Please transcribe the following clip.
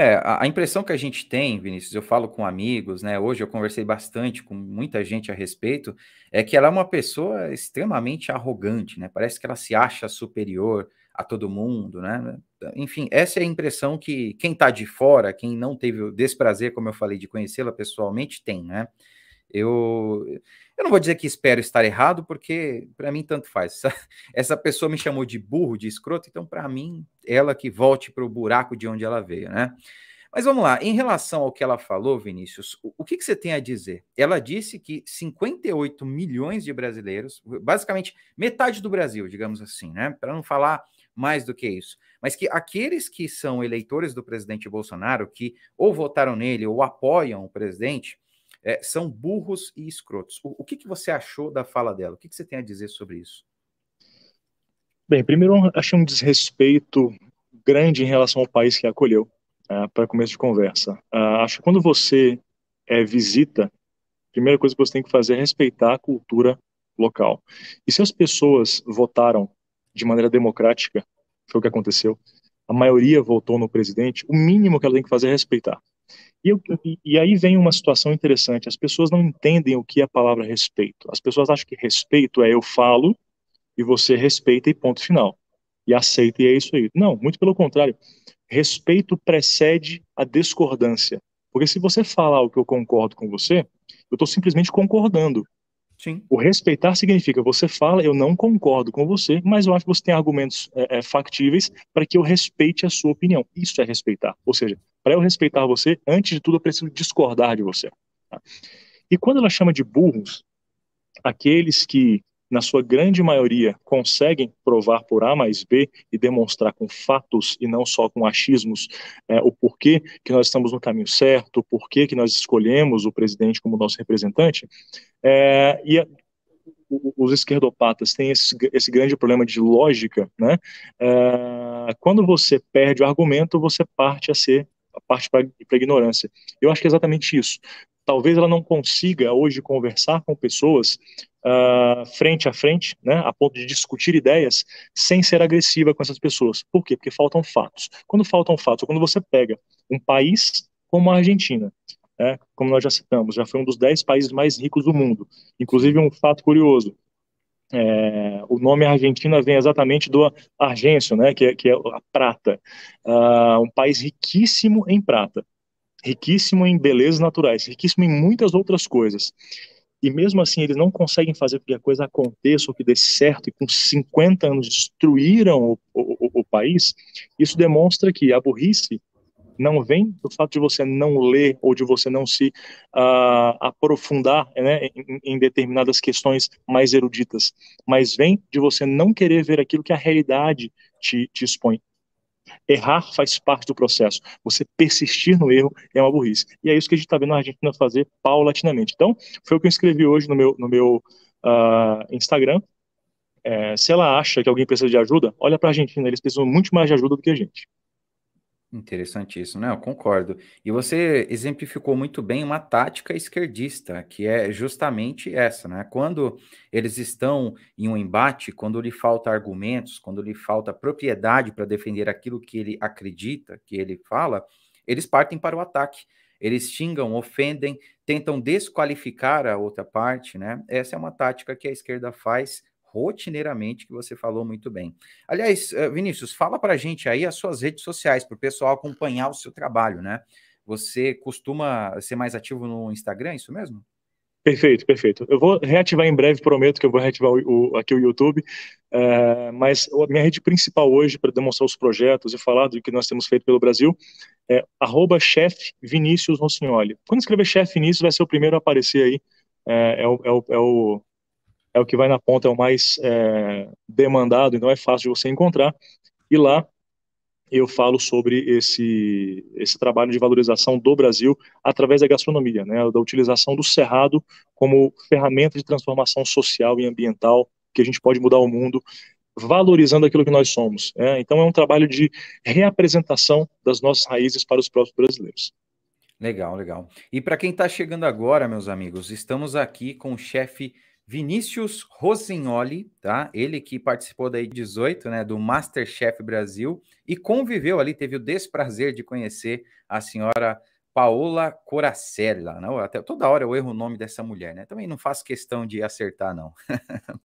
É, a, impressão que a gente tem, Vinícius, eu falo com amigos, né? Hoje eu conversei bastante com muita gente a respeito, é que ela é uma pessoa extremamente arrogante, né? Parece que ela se acha superior a todo mundo, né? Enfim, essa é a impressão que quem está de fora, quem não teve o desprazer, como eu falei, de conhecê-la pessoalmente, tem, né? Eu, eu não vou dizer que espero estar errado, porque para mim tanto faz. Essa, essa, pessoa me chamou de burro, de escroto, então para mim, ela que volte para o buraco de onde ela veio, né? Mas vamos lá, em relação ao que ela falou, Vinícius, o, o que, que você tem a dizer? Ela disse que 58 milhões de brasileiros, basicamente metade do Brasil, digamos assim, né? Para não falar mais do que isso, mas que aqueles que são eleitores do presidente Bolsonaro, que ou votaram nele ou apoiam o presidente, é, são burros e escrotos. O, o que, que, você achou da fala dela? O que, que você tem a dizer sobre isso? Bem, primeiro achei um desrespeito grande em relação ao país que a acolheu, uh, para começo de conversa. Uh, acho que quando você é, visita, a primeira coisa que você tem que fazer é respeitar a cultura local. E se as pessoas votaram de maneira democrática, foi o que aconteceu, a maioria votou no presidente, o mínimo que ela tem que fazer é respeitar. E, eu, e, aí vem uma situação interessante: as pessoas não entendem o que é a palavra respeito. As pessoas acham que respeito é eu falo e você respeita e ponto final. E aceita e é isso aí. Não, muito pelo contrário. Respeito precede a discordância. Porque se você falar o que eu concordo com você, eu estou simplesmente concordando. Sim. O respeitar significa você fala, eu não concordo com você, mas eu acho que você tem argumentos é, é factíveis para que eu respeite a sua opinião. Isso é respeitar. Ou seja, para eu respeitar você, antes de tudo, eu preciso discordar de você. Tá? E quando ela chama de burros, aqueles que, na sua grande maioria, conseguem provar por A mais B e demonstrar com fatos e não só com achismos é, o porquê que nós estamos no caminho certo, o porquê que nós escolhemos o presidente como nosso representante, é, e a, os esquerdopatas têm esse, esse, grande problema de lógica, né? É, quando você perde o argumento, você parte a ser a parte para ignorância. Eu acho que é exatamente isso. Talvez ela não consiga hoje conversar com pessoas uh, frente a frente, né, a ponto de discutir ideias, sem ser agressiva com essas pessoas. Por quê? Porque faltam fatos. Quando faltam fatos, quando você pega um país como a Argentina, né, como nós já citamos, já foi um dos dez países mais ricos do mundo. Inclusive, um fato curioso: é, o nome Argentina vem exatamente do argêncio, né, que, é, que é a prata. Uh, um país riquíssimo em prata, riquíssimo em belezas naturais, riquíssimo em muitas outras coisas. E mesmo assim, eles não conseguem fazer com que a coisa aconteça ou que dê certo, e com 50 anos destruíram o, o, o país. Isso demonstra que a burrice não vem do fato de você não ler ou de você não se uh, aprofundar né, em, em, determinadas questões mais eruditas, mas vem de você não querer ver aquilo que a realidade te, te expõe. Errar faz parte do processo. Você persistir no erro é uma burrice. E é isso que a gente está vendo a Argentina fazer paulatinamente. Então, foi o que eu escrevi hoje no meu, no meu uh, Instagram. É, se ela acha que alguém precisa de ajuda, olha para a Argentina, eles precisam muito mais de ajuda do que a gente. Interessante isso, né? Eu concordo. E você exemplificou muito bem uma tática esquerdista, que é justamente essa, né? Quando eles estão em um embate, quando lhe falta argumentos, quando lhe falta propriedade para defender aquilo que ele acredita, que ele fala, eles partem para o ataque. Eles xingam, ofendem, tentam desqualificar a outra parte, né? Essa é uma tática que a esquerda faz rotineiramente, que você falou muito bem. Aliás, eh, Vinícius, fala para a gente aí as suas redes sociais, para o pessoal acompanhar o seu trabalho, né? Você costuma ser mais ativo no Instagram, é isso mesmo? Perfeito, perfeito. Eu vou reativar em breve, prometo que eu vou reativar o, o, aqui o YouTube, uh, mas a minha rede principal hoje para demonstrar os projetos e falar do que nós temos feito pelo Brasil é arroba Rossignoli. Quando escrever chefe Vinícius, vai ser o primeiro a aparecer aí, é, é o, é, o, é é o que vai na ponta, é o mais é, demandado então é fácil de você encontrar. E lá eu falo sobre esse, esse trabalho de valorização do Brasil através da gastronomia, né, da utilização do cerrado como ferramenta de transformação social e ambiental que a gente pode mudar o mundo valorizando aquilo que nós somos. Né? Então é um trabalho de reapresentação das nossas raízes para os próprios brasileiros. Legal, legal. E para quem está chegando agora, meus amigos, estamos aqui com o chefe Vinícius Rosignoli, tá? Ele que participou da 18, né, do MasterChef Brasil e conviveu ali, teve o desprazer de conhecer a senhora Paola Coracella, né? Até toda hora eu erro o nome dessa mulher, né? Também não faço questão de acertar não.